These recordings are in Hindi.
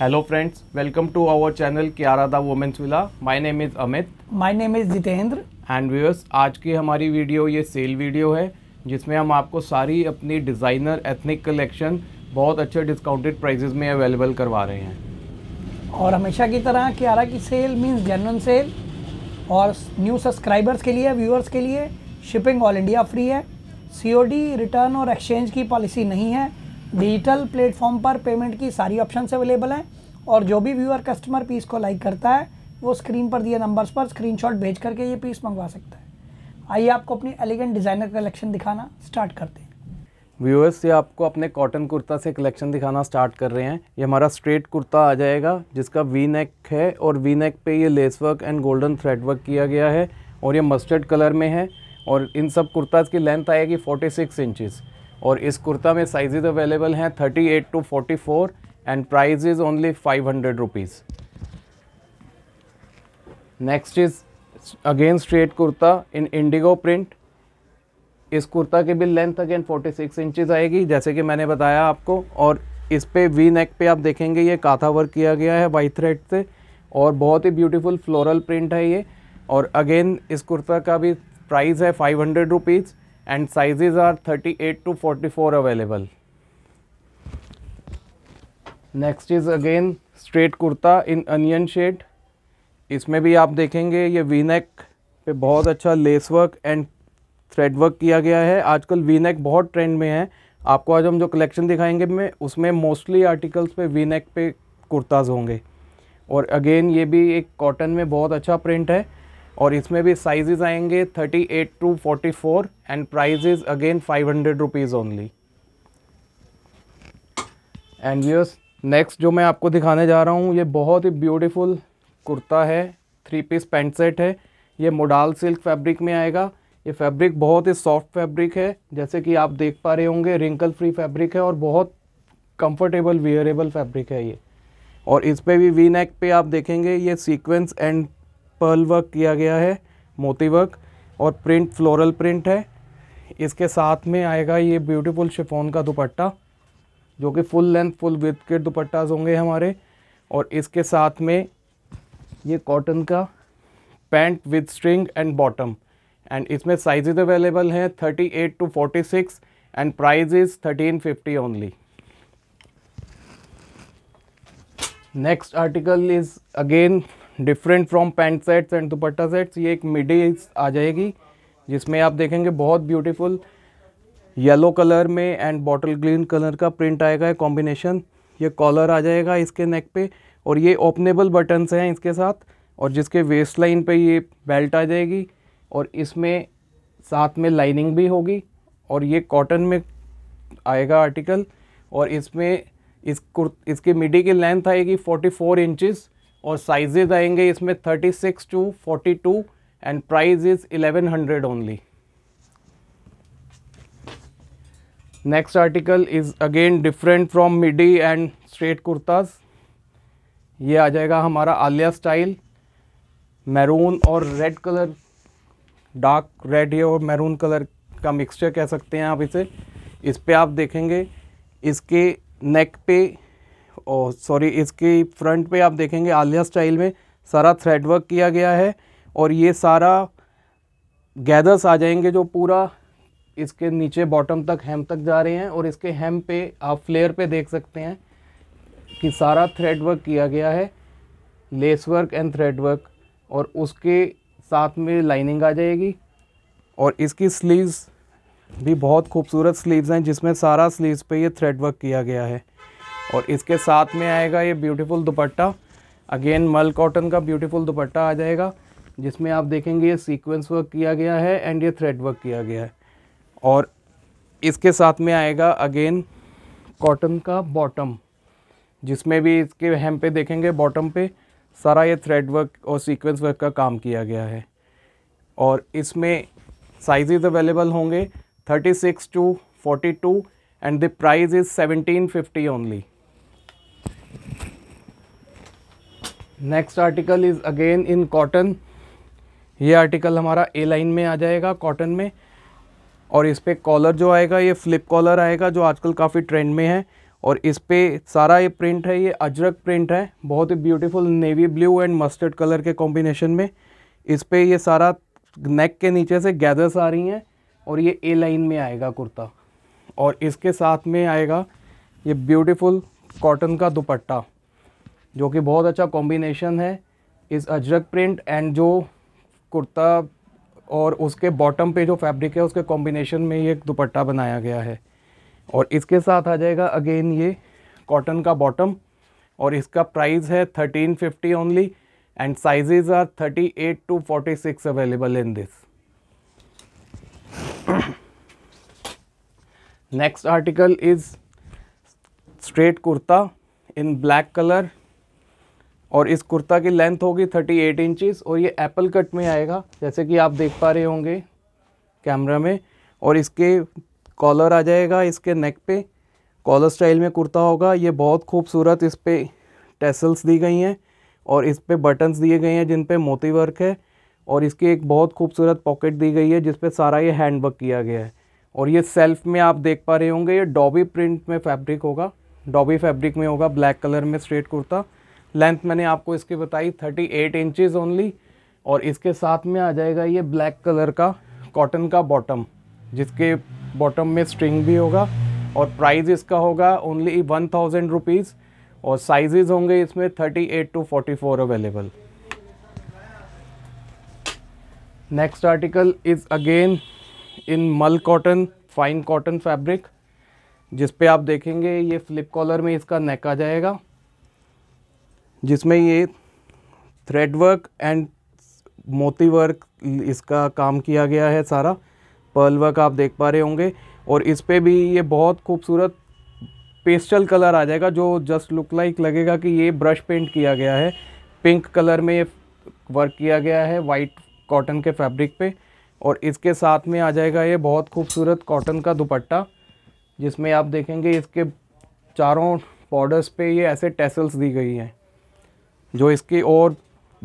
Hello friends welcome to our channel Kyara the Women's villa My name is Amit My name is Jitendra and viewers आज की हमारी वीडियो ये सेल वीडियो है जिसमें हम आपको सारी अपनी डिज़ाइनर एथनिक कलेक्शन बहुत अच्छे डिस्काउंटेड प्राइजेज में अवेलेबल करवा रहे हैं और हमेशा की तरह क्यारा की सेल मीन्स जनरल सेल और न्यू सब्सक्राइबर्स के लिए व्यूअर्स के लिए शिपिंग ऑल इंडिया फ्री है डी रिटर्न और एक्सचेंज की पॉलिसी नहीं है डिजिटल प्लेटफॉर्म पर पेमेंट की सारी ऑप्शन अवेलेबल हैं और जो भी व्यूअर कस्टमर पीस को लाइक करता है वो स्क्रीन पर दिए नंबर्स पर स्क्रीनशॉट भेज करके ये पीस मंगवा सकता है आइए आपको अपनी एलिगेंट डिज़ाइनर कलेक्शन दिखाना स्टार्ट करते हैं व्यूअर्स ये आपको अपने कॉटन कुर्ता से कलेक्शन दिखाना स्टार्ट कर रहे हैं ये हमारा स्ट्रेट कुर्ता आ जाएगा जिसका वी नेक है और वी नेक पे ये lace work and golden thread work किया गया है और ये मस्टर्ड कलर में है और इन सब कुर्ताज़ की लेंथ आएगी 46 सिक्स इंचज़ और इस कुर्ता में साइजेज अवेलेबल हैं 38 to 44 and price is only five hundred rupees next is again straight kurta in indigo print इस कुर्ता की भी लेंथ अगेन 46 इंचेस आएगी जैसे कि मैंने बताया आपको और इस पे वी नेक पे आप देखेंगे ये काथा वर्क किया गया है वाइट थ्रेड से और बहुत ही ब्यूटीफुल फ्लोरल प्रिंट है ये और अगेन इस कुर्ता का भी प्राइस है five hundred rupees and sizes are 38 to 44 available. Next is again straight kurta in onion shade इसमें भी आप देखेंगे ये वीनेक पे बहुत अच्छा lace work and thread work किया गया है आजकल वीनेक बहुत ट्रेंड में है आपको आज हम जो कलेक्शन दिखाएंगे में उसमें मोस्टली आर्टिकल्स पे वीनेक पे कुर्ताज़ होंगे और अगेन ये भी एक कॉटन में बहुत अच्छा प्रिंट है और इसमें भी साइजेस आएंगे 38 to 44 and price is again five hundred rupees only and viewers next जो मैं आपको दिखाने जा रहा हूँ ये बहुत ही ब्यूटीफुल कुर्ता है थ्री पीस पेंट सेट है ये मोडाल सिल्क फैब्रिक में आएगा ये फैब्रिक बहुत ही सॉफ्ट फैब्रिक है जैसे कि आप देख पा रहे होंगे रिंकल फ्री फैब्रिक है और बहुत कंफर्टेबल वियरेबल फैब्रिक है ये और इस पर भी वी नेक पे आप देखेंगे ये सीक्वेंस एंड पर्ल वर्क किया गया है मोती वर्क और प्रिंट फ्लोरल प्रिंट है इसके साथ में आएगा ये ब्यूटीफुल शिफोन का दुपट्टा जो कि फुल लेंथ फुल विथ के दुपट्टाज होंगे हमारे और इसके साथ में ये कॉटन का pant with string and bottom and इसमें साइजेज अवेलेबल हैं 38 to 46 and price is 1350 only next article is again different from pant sets and dupatta sets ये एक मिडी आ जाएगी जिसमें आप देखेंगे बहुत ब्यूटीफुल येलो कलर में एंड बॉटल ग्रीन कलर का प्रिंट आएगा कॉम्बिनेशन ये कॉलर आ जाएगा इसके नेक पे और ये ओपनेबल बटन्स हैं इसके साथ और जिसके वेस्ट लाइन पर ये बेल्ट आ जाएगी और इसमें साथ में लाइनिंग भी होगी और ये कॉटन में आएगा आर्टिकल और इसमें इस कुर् इसकी मिडी की लेंथ आएगी 44 फोर इंचज़ और साइजेज आएंगे इसमें 36 to 42 and price is 1100 only next article is again different from midi and straight kurtas ये आ जाएगा हमारा आलिया स्टाइल मैरून और रेड कलर डार्क रेड या और मैरून कलर का मिक्सचर कह सकते हैं आप इसे इस पर आप देखेंगे इसके नेक पे और सॉरी इसके फ्रंट पे आप देखेंगे आलिया स्टाइल में सारा थ्रेड वर्क किया गया है और ये सारा गैदर्स आ जाएंगे जो पूरा इसके नीचे बॉटम तक हेम तक जा रहे हैं और इसके हेम पे आप फ्लेयर पे देख सकते हैं कि सारा थ्रेड वर्क किया गया है lace work and thread work और उसके साथ में लाइनिंग आ जाएगी और इसकी स्लीव्स भी बहुत खूबसूरत स्लीव्स हैं जिसमें सारा स्लीव्स पे ये थ्रेड वर्क किया गया है और इसके साथ में आएगा ये beautiful dupatta again mul cotton का ब्यूटीफुल दुपट्टा आ जाएगा जिसमें आप देखेंगे ये सीक्वेंस वर्क किया गया है एंड ये थ्रेड वर्क किया गया है और इसके साथ में आएगा अगेन कॉटन का बॉटम जिसमें भी इसके हेम पे देखेंगे बॉटम पे सारा ये थ्रेड वर्क और सीक्वेंस वर्क का काम किया गया है और इसमें साइजेस अवेलेबल होंगे 36 to 42 and the price is 1750 only next article is again in cotton ये आर्टिकल हमारा ए लाइन में आ जाएगा कॉटन में और इस पर कॉलर जो आएगा ये फ्लिप कॉलर आएगा जो आजकल काफ़ी ट्रेंड में है और इस पर सारा ये प्रिंट है ये अजरक प्रिंट है बहुत ही beautiful navy blue and mustard colour के कॉम्बिनेशन में इस पर ये सारा नेक के नीचे से गैदर्स आ रही हैं और ये ए लाइन में आएगा कुर्ता और इसके साथ में आएगा ये ब्यूटीफुल कॉटन का दुपट्टा जो कि बहुत अच्छा कॉम्बिनेशन है इस अजरक प्रिंट एंड जो कुर्ता और उसके बॉटम पे जो फैब्रिक है उसके कॉम्बिनेशन में ये दुपट्टा बनाया गया है और इसके साथ आ जाएगा अगेन ये कॉटन का बॉटम और इसका प्राइस है thirteen fifty only and sizes are thirty eight to forty six available in this next article is straight kurta in black colour और इस कुर्ता की लेंथ होगी 38 एट इंचज़ और ये एप्पल कट में आएगा जैसे कि आप देख पा रहे होंगे कैमरा में और इसके कॉलर आ जाएगा इसके नेक पे कॉलर स्टाइल में कुर्ता होगा ये बहुत खूबसूरत इस पर टेसल्स दी गई हैं और इस पर बटन्स दिए गए हैं जिन पर मोती वर्क है और इसकी एक बहुत खूबसूरत पॉकेट दी गई है जिस पर सारा ये हैंड वर्क किया गया है और ये सेल्फ में आप देख पा रहे होंगे ये डॉबी प्रिंट में फैब्रिक होगा डॉबी फैब्रिक में होगा ब्लैक कलर में स्ट्रेट कुर्ता लेंथ मैंने आपको इसकी बताई 38 एट इंचज़ ओनली और इसके साथ में आ जाएगा ये ब्लैक कलर का कॉटन का बॉटम जिसके बॉटम में स्ट्रिंग भी होगा और प्राइस इसका होगा ओनली वन थाउजेंड रुपीज़ और साइजेज़ होंगे इसमें thirty eight to forty four available next article is again in mul cotton fine cotton fabric जिस पे आप देखेंगे ये फ्लिप कॉलर में इसका नेक आ जाएगा जिसमें ये थ्रेड वर्क एंड मोती वर्क इसका काम किया गया है सारा पर्ल वर्क आप देख पा रहे होंगे और इस पर भी ये बहुत खूबसूरत पेस्टल कलर आ जाएगा जो जस्ट लुक लाइक लगेगा कि ये ब्रश पेंट किया गया है पिंक कलर में ये वर्क किया गया है वाइट कॉटन के फैब्रिक पे और इसके साथ में आ जाएगा ये बहुत खूबसूरत कॉटन का दुपट्टा जिसमें आप देखेंगे इसके चारों बॉर्डर्स पे ये ऐसे टेसल्स दी गई हैं जो इसकी और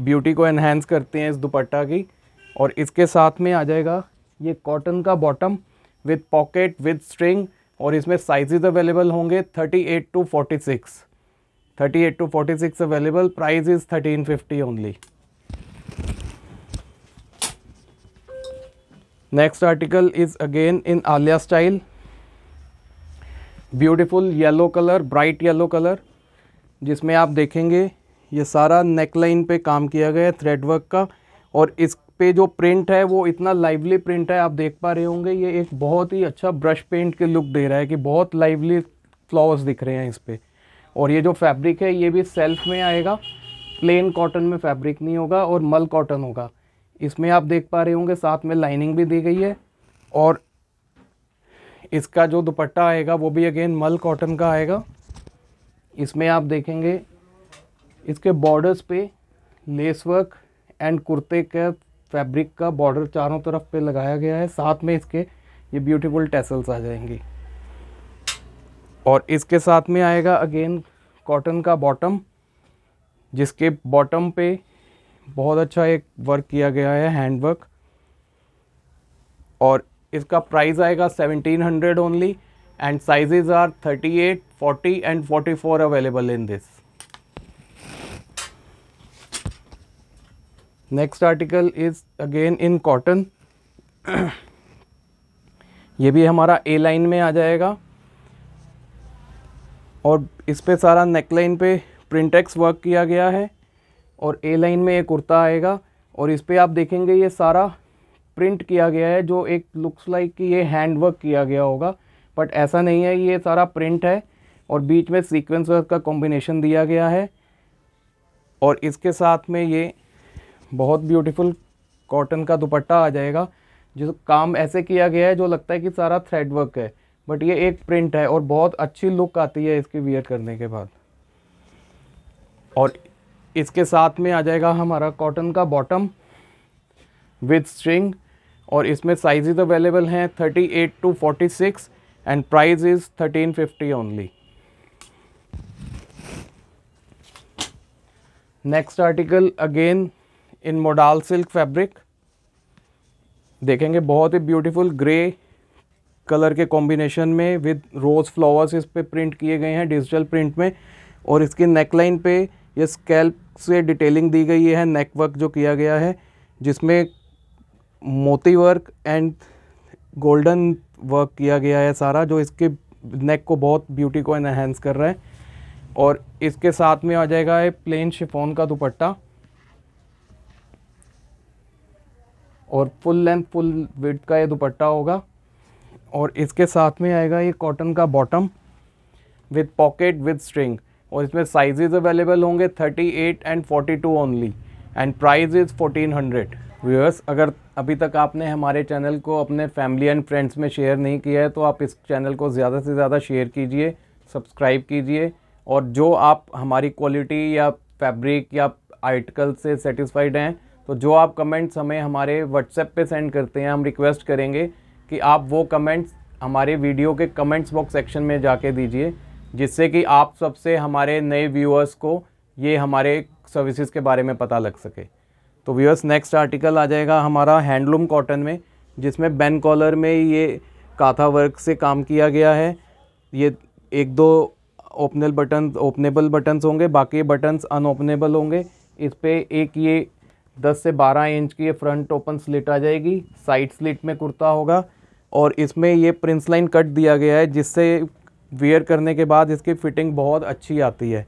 ब्यूटी को एनहेंस करते हैं इस दुपट्टा की और इसके साथ में आ जाएगा ये कॉटन का bottom with pocket with string और इसमें साइजेस अवेलेबल होंगे 38 to 46 38 to 46 available price is 1350 only next article is again in Alia style beautiful yellow colour bright yellow colour जिसमें आप देखेंगे ये सारा नेकलाइन पे काम किया गया है थ्रेड वर्क का और इस पे जो प्रिंट है वो इतना लाइवली प्रिंट है आप देख पा रहे होंगे ये एक बहुत ही अच्छा ब्रश पेंट के लुक दे रहा है कि बहुत लाइवली फ्लावर्स दिख रहे हैं इस पर और ये जो फैब्रिक है ये भी सेल्फ में आएगा प्लेन कॉटन में फैब्रिक नहीं होगा और मल कॉटन होगा इसमें आप देख पा रहे होंगे साथ में लाइनिंग भी दी गई है और इसका जो दुपट्टा आएगा वो भी अगेन मल कॉटन का आएगा इसमें आप देखेंगे इसके बॉर्डर्स पे लेस वर्क एंड कुर्ते के फैब्रिक का बॉर्डर चारों तरफ पे लगाया गया है साथ में इसके ये ब्यूटीफुल टेसल्स आ जाएंगे और इसके साथ में आएगा अगेन कॉटन का बॉटम जिसके बॉटम पे बहुत अच्छा एक वर्क किया गया है हैंड वर्क और इसका प्राइस आएगा 1700 only and sizes are 38, 40 and 44 available in this next article is again in cotton ये भी हमारा ए लाइन में आ जाएगा और इस पे सारा नेक लाइन पे प्रिंटेक्स वर्क किया गया है और ए लाइन में ये कुर्ता आएगा और इस पर आप देखेंगे ये सारा प्रिंट किया गया है जो एक लुक्स लाइक कि ये हैंड वर्क किया गया होगा बट ऐसा नहीं है ये सारा प्रिंट है और बीच में सीक्वेंस वर्क का कॉम्बिनेशन दिया गया है और इसके साथ में ये बहुत ब्यूटीफुल कॉटन का दुपट्टा आ जाएगा जो काम ऐसे किया गया है जो लगता है कि सारा थ्रेड वर्क है बट ये एक प्रिंट है और बहुत अच्छी लुक आती है इसकी वियर करने के बाद और इसके साथ में आ जाएगा हमारा कॉटन का बॉटम विथ स्ट्रिंग और इसमें साइजेज अवेलेबल हैं 38 to 46 and price is 1350 only next article again in modal silk fabric देखेंगे बहुत ही ब्यूटीफुल ग्रे कलर के कॉम्बिनेशन में विद रोज़ फ्लावर्स इस पर प्रिंट किए गए हैं डिजिटल प्रिंट में और इसके नेकलाइन पे ये स्कैल्प से डिटेलिंग दी गई है नेक वर्क जो किया गया है जिसमें मोती वर्क एंड गोल्डन वर्क किया गया है सारा जो इसके नेक को बहुत ब्यूटी को इनहेंस कर रहा है और इसके साथ में आ जाएगा ये प्लेन शिफोन का दुपट्टा और फुल लेंथ फुल विथ का ये दुपट्टा होगा और इसके साथ में आएगा ये कॉटन का bottom with pocket with string और इसमें साइजेज अवेलेबल होंगे 38 and 42 only and price is 1400 hundred viewers अगर अभी तक आपने हमारे चैनल को अपने फैमिली एंड फ्रेंड्स में शेयर नहीं किया है तो आप इस चैनल को ज़्यादा से ज़्यादा शेयर कीजिए सब्सक्राइब कीजिए और जो आप हमारी क्वालिटी या फैब्रिक या आर्टिकल से सेटिस्फाइड हैं तो जो आप कमेंट्स हमें हमारे व्हाट्सएप पे सेंड करते हैं हम रिक्वेस्ट करेंगे कि आप वो कमेंट्स हमारे वीडियो के कमेंट्स बॉक्स सेक्शन में जाके दीजिए जिससे कि आप सबसे हमारे नए व्यूअर्स को ये हमारे सर्विसेज के बारे में पता लग सके तो व्यूअर्स नेक्स्ट आर्टिकल आ जाएगा हमारा हैंडलूम कॉटन में जिसमें बैन कॉलर में ये काथा वर्क से काम किया गया है ये एक दो ओपनल बटन ओपनेबल बटन्स होंगे बाकी बटन्स अनओपनेबल होंगे इस पर एक ये 10 से 12 इंच की ये फ्रंट ओपन स्लिट आ जाएगी साइड स्लिट में कुर्ता होगा और इसमें ये प्रिंस लाइन कट दिया गया है जिससे वेयर करने के बाद इसकी फ़िटिंग बहुत अच्छी आती है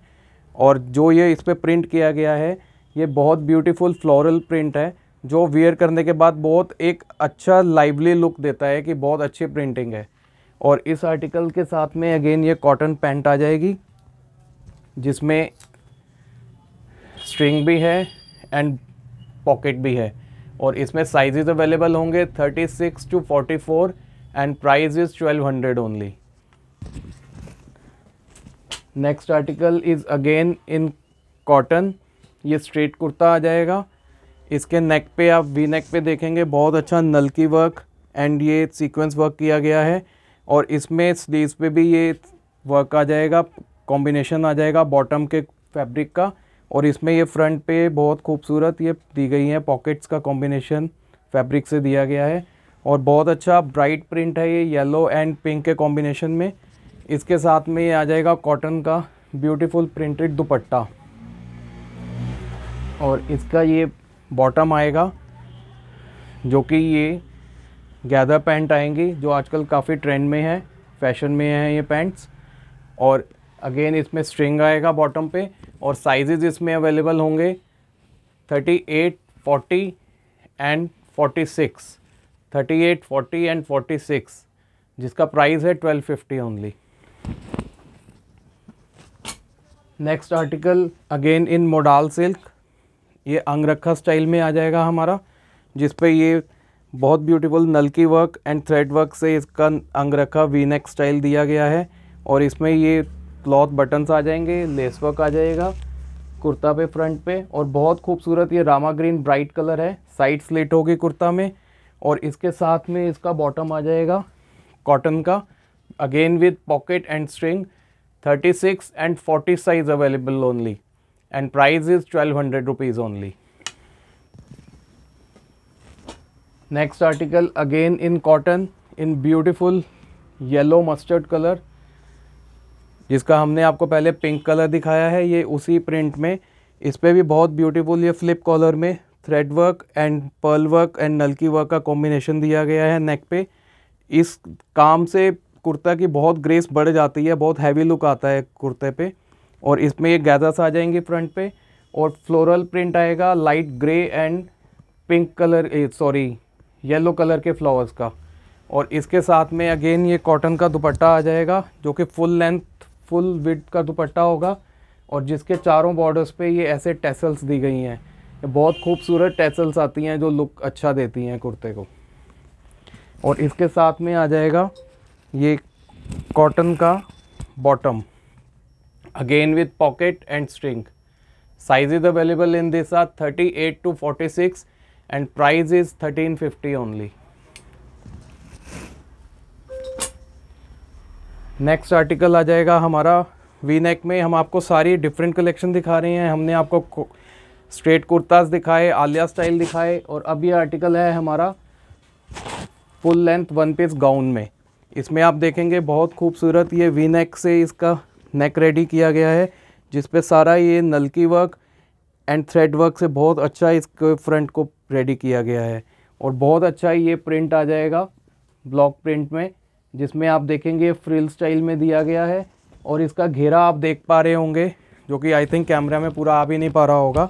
और जो ये इस पर प्रिंट किया गया है ये बहुत ब्यूटीफुल फ्लोरल प्रिंट है जो वेयर करने के बाद बहुत एक अच्छा लाइवली लुक देता है कि बहुत अच्छी प्रिंटिंग है और इस आर्टिकल के साथ में अगेन ये कॉटन पैंट आ जाएगी जिसमें स्ट्रिंग भी है एंड पॉकेट भी है और इसमें साइजेस अवेलेबल होंगे 36 to 44 and price is 1200 only next article is again in cotton ये स्ट्रेट कुर्ता आ जाएगा इसके नेक पे आप वी नेक पे देखेंगे बहुत अच्छा नलकी वर्क एंड ये सीक्वेंस वर्क किया गया है और इसमें स्लीव्स पे भी ये वर्क आ जाएगा कॉम्बिनेशन आ जाएगा बॉटम के फैब्रिक का और इसमें ये फ्रंट पे बहुत खूबसूरत ये दी गई है पॉकेट्स का कॉम्बिनेशन फैब्रिक से दिया गया है और बहुत अच्छा ब्राइट प्रिंट है ये येलो एंड पिंक के कॉम्बिनेशन में इसके साथ में ये आ जाएगा कॉटन का ब्यूटीफुल प्रिंटेड दुपट्टा और इसका ये बॉटम आएगा जो कि ये गैदर पैंट आएंगी जो आजकल काफ़ी ट्रेंड में है फैशन में है ये पैंट्स और अगेन इसमें स्ट्रिंग आएगा बॉटम पे और साइजेज इसमें अवेलेबल होंगे 38, 40 एंड 46 38, 40 एंड 46 जिसका प्राइस है 1250 only next article again in modal silk ये अंगरखा स्टाइल में आ जाएगा हमारा जिस पे ये बहुत ब्यूटीफुल नलकी वर्क एंड थ्रेड वर्क से इसका अंगरखा नेक स्टाइल दिया गया है और इसमें ये क्लॉथ बटन्स आ जाएंगे लेस वर्क आ जाएगा कुर्ता पे फ्रंट पे और बहुत खूबसूरत ये रामा ग्रीन ब्राइट कलर है साइड स्लेट होगी कुर्ता में और इसके साथ में इसका बॉटम आ जाएगा कॉटन का again with pocket and string 36 and 40 size available only and price is twelve hundred rupees only next article again in cotton in beautiful yellow mustard colour जिसका हमने आपको पहले पिंक कलर दिखाया है ये उसी प्रिंट में इस पर भी बहुत ब्यूटीफुल ये फ्लिप कॉलर में thread work and pearl work and नलकी वर्क का कॉम्बिनेशन दिया गया है नेक पे इस काम से कुर्ता की बहुत ग्रेस बढ़ जाती है बहुत हैवी लुक आता है कुर्ते पे और इसमें ये गैदर्स आ जाएंगे फ्रंट पे और फ्लोरल प्रिंट आएगा light grey and pink colour sorry yellow colour के फ्लावर्स का और इसके साथ में अगेन ये कॉटन का दुपट्टा आ जाएगा जो कि फुल लेंथ फुल विड का दुपट्टा होगा और जिसके चारों बॉर्डर्स पे ये ऐसे टेसल्स दी गई हैं बहुत खूबसूरत टेसल्स आती हैं जो लुक अच्छा देती हैं कुर्ते को और इसके साथ में आ जाएगा ये कॉटन का bottom again with pocket and string size is available in this are thirty eight to forty six and price is thirteen fifty only next article आ जाएगा हमारा वी नेक में हम आपको सारी डिफरेंट कलेक्शन दिखा रहे हैं हमने आपको स्ट्रेट कुर्ताज दिखाए आलिया स्टाइल दिखाए और अब ये आर्टिकल है हमारा full length one piece gown में इसमें आप देखेंगे बहुत खूबसूरत ये वी नेक से इसका नेक रेडी किया गया है जिस पे सारा ये नलकी वर्क एंड थ्रेड वर्क से बहुत अच्छा इसके फ्रंट को रेडी किया गया है और बहुत अच्छा ये प्रिंट आ जाएगा ब्लॉक प्रिंट में जिसमें आप देखेंगे फ्रिल स्टाइल में दिया गया है और इसका घेरा आप देख पा रहे होंगे जो कि आई थिंक कैमरा में पूरा आ भी नहीं पा रहा होगा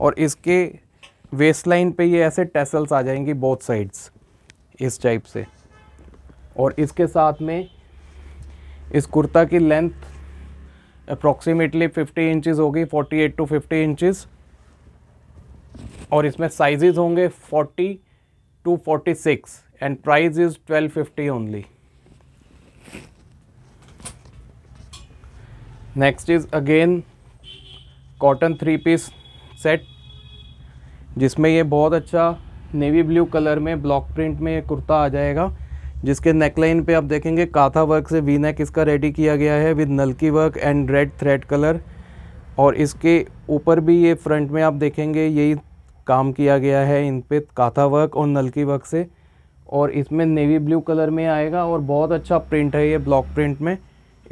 और इसके वेस्ट लाइन पर ये ऐसे टेसल्स आ जाएंगी बोथ साइड्स इस टाइप से और इसके साथ में इस कुर्ता की लेंथ अप्रॉक्सीमेटली 50 इंचेस होगी 48 टू 50 इंचेस और इसमें साइजेस होंगे 40 to 46 and price is 1250 only next is again cotton three piece set जिसमें ये बहुत अच्छा नेवी ब्लू कलर में ब्लॉक प्रिंट में ये कुर्ता आ जाएगा जिसके नेकलाइन पे आप देखेंगे काथा वर्क से वी नेक इसका रेडी किया गया है विद नलकी work and red thread colour और इसके ऊपर भी ये फ्रंट में आप देखेंगे यही काम किया गया है इन पर काथा वर्क और नलकी वर्क से और इसमें नेवी ब्लू कलर में आएगा और बहुत अच्छा प्रिंट है ये ब्लॉक प्रिंट में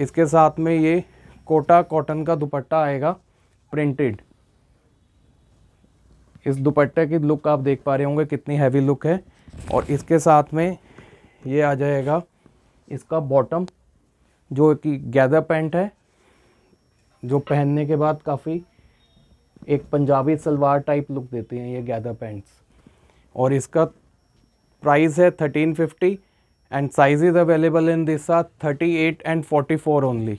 इसके साथ में ये कोटा कॉटन का दुपट्टा आएगा प्रिंटेड इस दुपट्टे की लुक आप देख पा रहे होंगे कितनी हैवी लुक है और इसके साथ में ये आ जाएगा इसका बॉटम जो कि गैदर पैंट है जो पहनने के बाद काफ़ी एक पंजाबी सलवार टाइप लुक देते हैं ये गैदर पैंट्स और इसका प्राइस है thirteen fifty and size is available in this are thirty eight and forty four only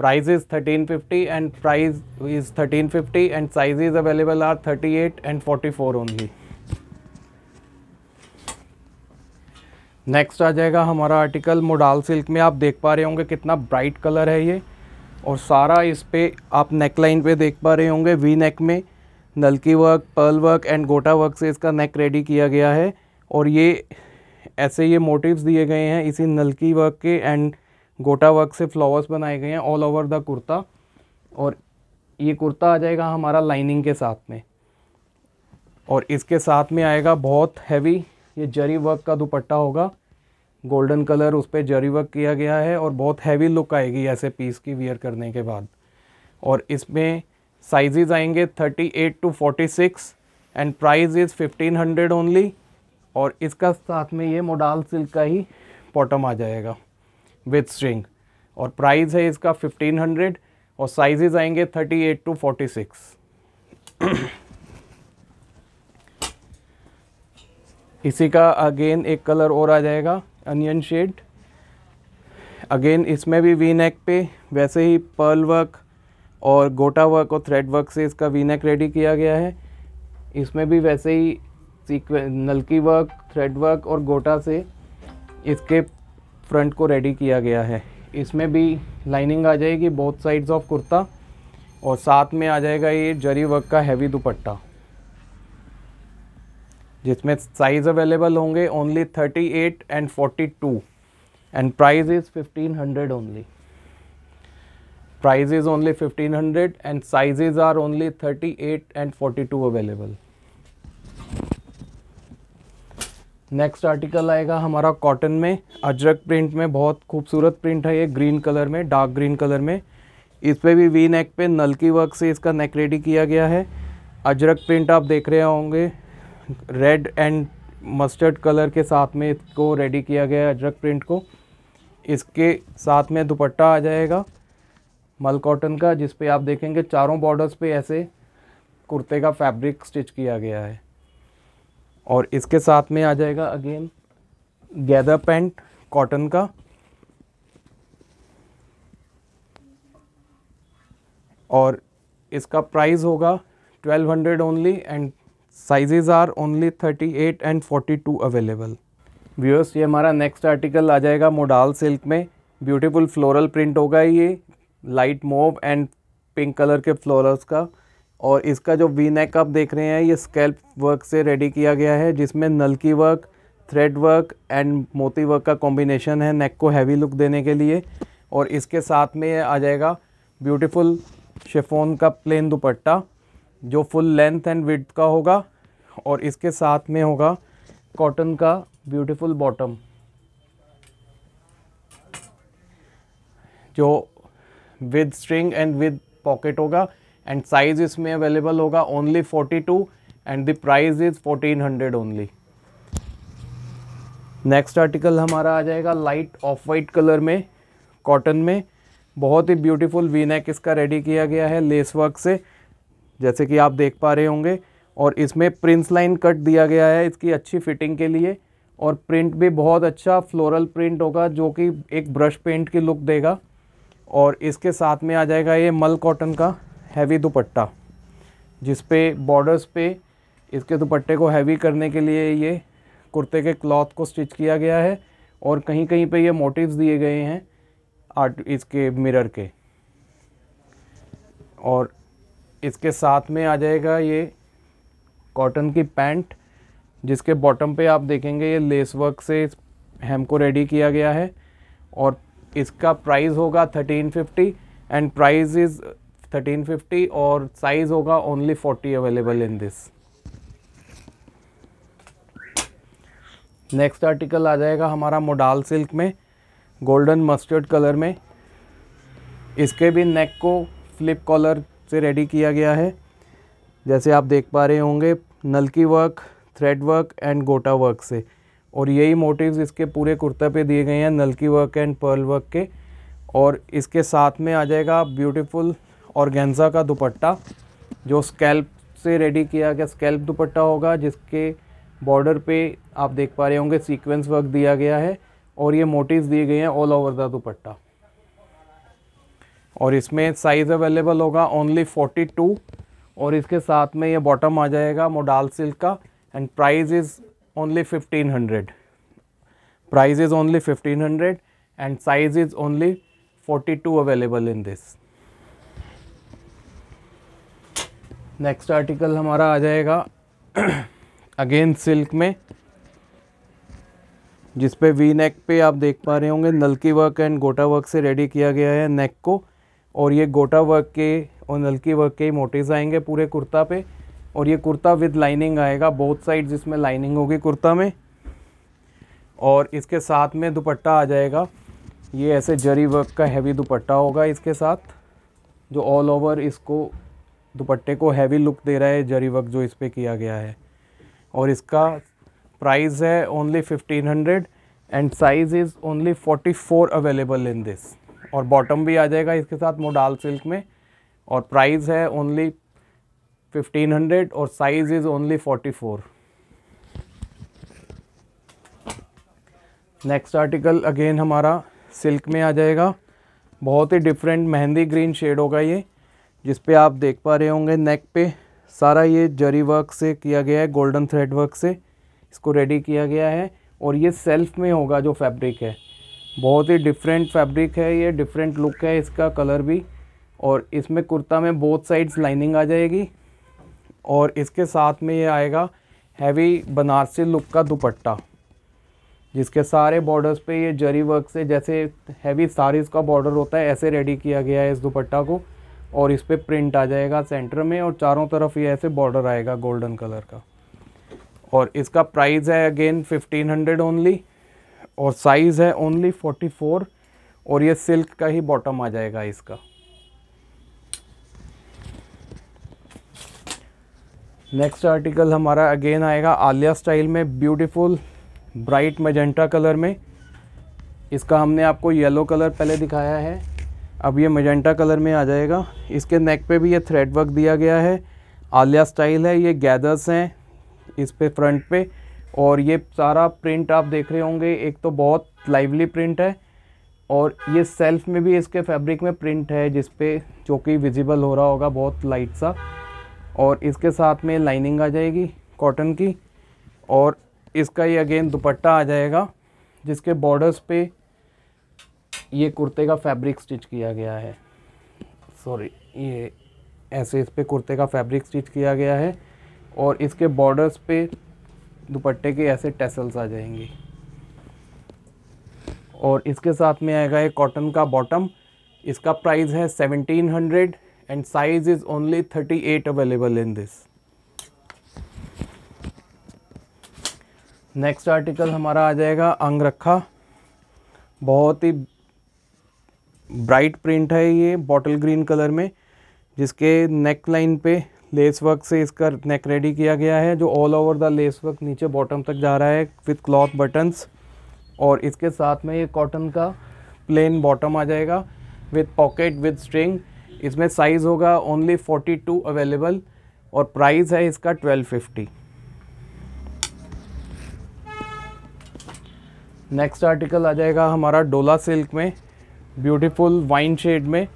price is 1350 fifty and size 1350 available are thirty eight 38 forty 44 ओनली नेक्स्ट आ जाएगा हमारा आर्टिकल मोडाल सिल्क में आप देख पा रहे होंगे कितना ब्राइट कलर है ये और सारा इस पर आप नेक लाइन पे देख पा रहे होंगे वी नेक में नलकी वर्क पर्ल वर्क एंड गोटा वर्क से इसका नेक रेडी किया गया है और ये ऐसे ये मोटिव्स दिए गए हैं इसी नलकी वर्क के एंड गोटा वर्क से फ्लावर्स बनाए गए हैं ऑल ओवर द कुर्ता और ये कुर्ता आ जाएगा हमारा लाइनिंग के साथ में और इसके साथ में आएगा बहुत हैवी ये जरी वर्क का दुपट्टा होगा गोल्डन कलर उस पर जरी वर्क किया गया है और बहुत हैवी लुक आएगी ऐसे पीस की वियर करने के बाद और इसमें साइजेज आएंगे 38 to 46 and price is 1500 only और इसका साथ में ये मोडाल सिल्क का ही बॉटम आ जाएगा विद स्ट्रिंग और प्राइस है इसका 1500 और साइजेस आएंगे 38 टू 46 इसी का अगेन एक कलर और आ जाएगा अनियन शेड अगेन इसमें भी वी नेक पे वैसे ही पर्ल वर्क और गोटा वर्क और थ्रेड वर्क से इसका वी नेक रेडी किया गया है इसमें भी वैसे ही सीक्वे नलकी वर्क थ्रेड वर्क और गोटा से इसके फ्रंट को रेडी किया गया है इसमें भी लाइनिंग आ जाएगी बहुत साइड्स ऑफ कुर्ता और साथ में आ जाएगा ये जरी वर्क का हैवी दुपट्टा जिसमें साइज़ अवेलेबल होंगे only thirty eight and forty two and price is fifteen hundred only price is only 1500 are only thirty eight 38 forty 42 available next article आएगा हमारा कॉटन में अजरक प्रिंट में बहुत खूबसूरत प्रिंट है ये ग्रीन कलर में डार्क ग्रीन कलर में इस पर भी वी नेक पे नलकी वर्क से इसका नेक रेडी किया गया है अजरक प्रिंट आप देख रहे होंगे रेड एंड मस्टर्ड कलर के साथ में इसको रेडी किया गया है अजरक प्रिंट को इसके साथ में दुपट्टा आ जाएगा मल कॉटन का जिसपे आप देखेंगे चारों बॉर्डर्स पे ऐसे कुर्ते का फैब्रिक स्टिच किया गया है और इसके साथ में आ जाएगा अगेन गैदर पैंट कॉटन का और इसका प्राइस होगा 1200 only and sizes are only 38 and 42 available viewers ये हमारा नेक्स्ट आर्टिकल आ जाएगा मोडाल सिल्क में ब्यूटीफुल फ्लोरल प्रिंट होगा ये light mauve and pink colour के फ्लोरल्स का और इसका जो वी नेक आप देख रहे हैं ये स्केल्प वर्क से रेडी किया गया है जिसमें नलकी वर्क थ्रेड वर्क एंड मोती वर्क का कॉम्बिनेशन है नेक को हैवी लुक देने के लिए और इसके साथ में आ जाएगा ब्यूटीफुल शेफोन का प्लेन दुपट्टा जो फुल लेंथ एंड विड का होगा और इसके साथ में होगा कॉटन का ब्यूटीफुल बॉटम जो with string and with pocket होगा एंड साइज़ इसमें अवेलेबल होगा only forty two and the price is fourteen hundred only next article हमारा आ जाएगा लाइट ऑफ वाइट कलर में कॉटन में बहुत ही ब्यूटीफुल वी नेक इसका रेडी किया गया है लेस वर्क से जैसे कि आप देख पा रहे होंगे और इसमें प्रिंस लाइन कट दिया गया है इसकी अच्छी फिटिंग के लिए और प्रिंट भी बहुत अच्छा फ्लोरल प्रिंट होगा जो कि एक ब्रश पेंट की लुक देगा और इसके साथ में आ जाएगा ये मल कॉटन का हैवी दुपट्टा जिस पे बॉर्डर्स पे इसके दुपट्टे को हैवी करने के लिए ये कुर्ते के क्लॉथ को स्टिच किया गया है और कहीं कहीं पे ये मोटिव्स दिए गए हैं आर्ट इसके मिरर के और इसके साथ में आ जाएगा ये कॉटन की पैंट जिसके बॉटम पे आप देखेंगे ये लेस वर्क से हेम को रेडी किया गया है और इसका प्राइस होगा thirteen fifty and price is 1350 और साइज़ होगा only 40 available in this next article आ जाएगा हमारा मोडाल सिल्क में गोल्डन मस्टर्ड कलर में इसके भी नेक को फ्लिप कॉलर से रेडी किया गया है जैसे आप देख पा रहे होंगे नलकी वर्क थ्रेड वर्क एंड गोटा वर्क से और यही मोटिव्स इसके पूरे कुर्ता पे दिए गए हैं नलकी वर्क एंड पर्ल वर्क के और इसके साथ में आ जाएगा ब्यूटीफुल गेंज़ा का दुपट्टा जो स्कैल्प से रेडी किया गया स्कैल्प दुपट्टा होगा जिसके बॉर्डर पे आप देख पा रहे होंगे सीक्वेंस वर्क दिया गया है और ये मोटिव दिए गए हैं ऑल ओवर द दुपट्टा और इसमें साइज़ अवेलेबल होगा ओनली फोर्टी टू और इसके साथ में ये बॉटम आ जाएगा मोडाल सिल्क का and price is only fifteen hundred price is only fifteen hundred and size is only forty two available in this next article हमारा आ जाएगा अगेन सिल्क में जिस पे वी नेक पे आप देख पा रहे होंगे नलकी वर्क एंड गोटा वर्क से रेडी किया गया है नेक को और ये गोटा वर्क के और नलकी वर्क के मोटिव्स आएंगे पूरे कुर्ता पे और ये कुर्ता विद लाइनिंग आएगा बोथ साइड जिसमें लाइनिंग होगी कुर्ता में और इसके साथ में दुपट्टा आ जाएगा ये ऐसे जरी वर्क का हैवी दुपट्टा होगा इसके साथ जो ऑल ओवर इसको दुपट्टे को हैवी लुक दे रहा है जरी वर्क जो इस पर किया गया है और इसका प्राइस है only fifteen hundred and size is only forty four available in this और बॉटम भी आ जाएगा इसके साथ मोडाल सिल्क में और प्राइस है ओनली फिफ्टीन हंड्रेड और size is only forty four next article again हमारा सिल्क में आ जाएगा बहुत ही डिफरेंट मेहंदी ग्रीन शेड होगा ये जिस पे आप देख पा रहे होंगे नेक पे सारा ये जरी वर्क से किया गया है गोल्डन थ्रेड वर्क से इसको रेडी किया गया है और ये सेल्फ में होगा जो फैब्रिक है बहुत ही डिफरेंट फैब्रिक है ये डिफरेंट लुक है इसका कलर भी और इसमें कुर्ता में बोथ साइड्स लाइनिंग आ जाएगी और इसके साथ में ये आएगा हैवी बनारसी लुक का दुपट्टा जिसके सारे बॉर्डर्स पे ये जरी वर्क से जैसे हैवी साड़ीज़ का बॉर्डर होता है ऐसे रेडी किया गया है इस दुपट्टा को और इस पर प्रिंट आ जाएगा सेंटर में और चारों तरफ ये ऐसे बॉर्डर आएगा गोल्डन कलर का और इसका प्राइस है अगेन 1500 ओनली और साइज़ है ओनली 44 और ये सिल्क का ही बॉटम आ जाएगा इसका नेक्स्ट आर्टिकल हमारा अगेन आएगा आलिया स्टाइल में ब्यूटीफुल ब्राइट मजेंटा कलर में इसका हमने आपको येलो कलर पहले दिखाया है अब ये मजेंटा कलर में आ जाएगा इसके नेक पे भी ये थ्रेड वर्क दिया गया है आलिया स्टाइल है ये गैदर्स हैं इस पे फ्रंट पे और ये सारा प्रिंट आप देख रहे होंगे एक तो बहुत लाइवली प्रिंट है और ये सेल्फ में भी इसके फैब्रिक में प्रिंट है जिस जो कि विजिबल हो रहा होगा बहुत लाइट सा और इसके साथ में लाइनिंग आ जाएगी कॉटन की और इसका ये अगेन दुपट्टा आ जाएगा जिसके बॉर्डर्स पे ये कुर्ते का फैब्रिक स्टिच किया गया है सॉरी ये ऐसे इस पर कुर्ते का फैब्रिक स्टिच किया गया है और इसके बॉर्डर्स पे दुपट्टे के ऐसे टेसल्स आ जाएंगे और इसके साथ में आएगा एक कॉटन का बॉटम इसका प्राइस है seventeen hundred and size is only thirty eight available in this next article हमारा आ जाएगा अंगरखा बहुत ही ब्राइट प्रिंट है ये बॉटल ग्रीन कलर में जिसके नेक लाइन पे लेस वर्क से इसका नेक रेडी किया गया है जो all over the lace work नीचे बॉटम तक जा रहा है विथ क्लॉथ बटन्स और इसके साथ में ये कॉटन का प्लेन बॉटम आ जाएगा विथ पॉकेट विथ स्ट्रिंग इसमें साइज़ होगा ओनली 42 अवेलेबल और प्राइस है इसका 1250 नेक्स्ट आर्टिकल आ जाएगा हमारा डोला सिल्क में ब्यूटीफुल वाइन शेड में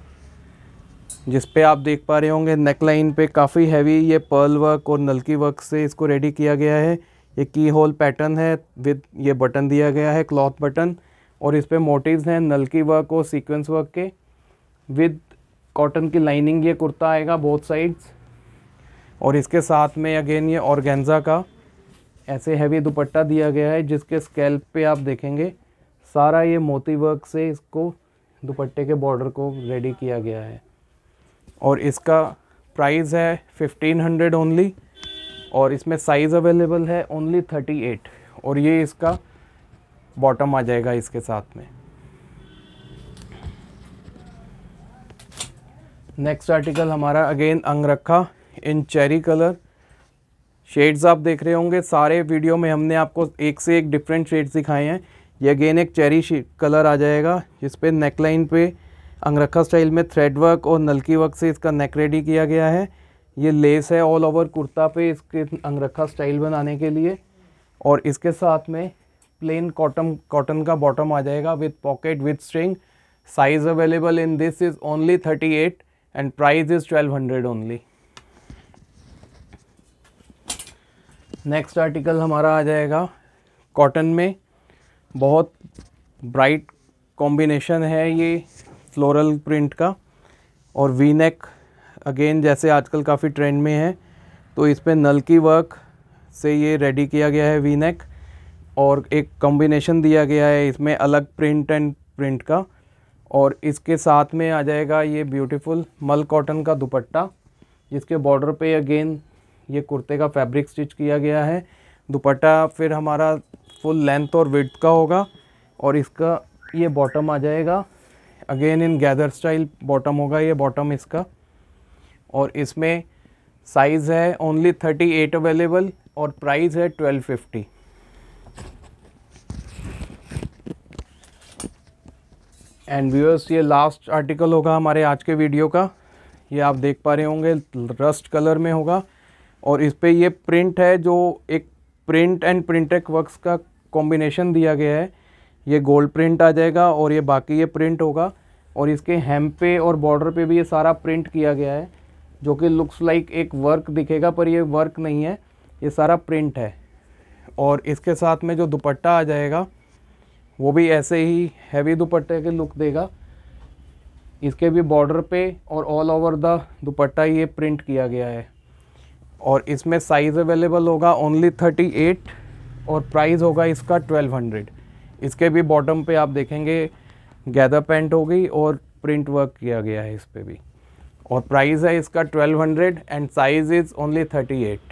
जिस पे आप देख पा रहे होंगे नेक लाइन पे काफ़ी हैवी ये पर्ल वर्क और नलकी वर्क से इसको रेडी किया गया है ये की होल पैटर्न है विद ये बटन दिया गया है क्लॉथ बटन और इस पर मोटिव्स हैं नलकी वर्क और सीक्वेंस वर्क के विद कॉटन की लाइनिंग ये कुर्ता आएगा बोथ साइड्स और इसके साथ में अगेन ये ऑर्गेन्जा का ऐसे हैवी दुपट्टा दिया गया है जिसके स्केल्प पे आप देखेंगे सारा ये मोती वर्क से इसको दुपट्टे के बॉर्डर को रेडी किया गया है और इसका प्राइस है 1500 ओनली और इसमें साइज़ अवेलेबल है ओनली 38 और ये इसका बॉटम आ जाएगा इसके साथ में नेक्स्ट आर्टिकल हमारा again angrakha in cherry colour shades आप देख रहे होंगे सारे वीडियो में हमने आपको एक से एक डिफरेंट शेड्स दिखाए हैं ये अगेन एक चेरी कलर आ जाएगा इस पर नेक लाइन पे अंगरखा स्टाइल में थ्रेड वर्क और नलकी वर्क से इसका नेक रेडी किया गया है ये लेस है ऑल ओवर कुर्ता पे इसके अंगरखा स्टाइल बनाने के लिए और इसके साथ में प्लेन कॉटन कॉटन का बॉटम आ जाएगा with pocket with string size available in this is only thirty eight and price is twelve hundred only next article हमारा आ जाएगा कॉटन में बहुत ब्राइट कॉम्बिनेशन है ये फ्लोरल प्रिंट का और वी नेक अगेन जैसे आजकल काफ़ी ट्रेंड में है तो इस पर नल की वर्क से ये रेडी किया गया है वी नेक और एक कॉम्बिनेशन दिया गया है इसमें अलग प्रिंट एंड प्रिंट का और इसके साथ में आ जाएगा ये ब्यूटीफुल मल कॉटन का दुपट्टा जिसके बॉर्डर पे अगेन ये कुर्ते का फैब्रिक स्टिच किया गया है दुपट्टा फिर हमारा फुल लेंथ और विड्थ का होगा और इसका ये बॉटम आ जाएगा again in gather style bottom होगा ये बॉटम इसका और इसमें साइज़ है ओनली थर्टी एट अवेलेबल और प्राइस है ट्वेल्व फिफ्टी एंड व्यूअर्स ये लास्ट आर्टिकल होगा हमारे आज के वीडियो का ये आप देख पा रहे होंगे रस्ट कलर में होगा और इस पर यह प्रिंट है जो एक प्रिंट एंड प्रिंटेक वर्क्स का कॉम्बिनेशन दिया गया है ये गोल्ड प्रिंट आ जाएगा और ये बाकी ये प्रिंट होगा और इसके हेम पे और बॉर्डर पे भी ये सारा प्रिंट किया गया है जो कि लुक्स लाइक एक वर्क दिखेगा पर ये वर्क नहीं है ये सारा प्रिंट है और इसके साथ में जो दुपट्टा आ जाएगा वो भी ऐसे ही हैवी दुपट्टे के लुक देगा इसके भी बॉर्डर पे और ऑल ओवर द दुपट्टा ये प्रिंट किया गया है और इसमें साइज़ अवेलेबल होगा ओनली थर्टी एट और प्राइस होगा इसका 1200 इसके भी बॉटम पे आप देखेंगे गैदर पेंट हो गई और प्रिंट वर्क किया गया है इस पर भी और प्राइस है इसका 1200 एंड साइज इज़ ओनली 38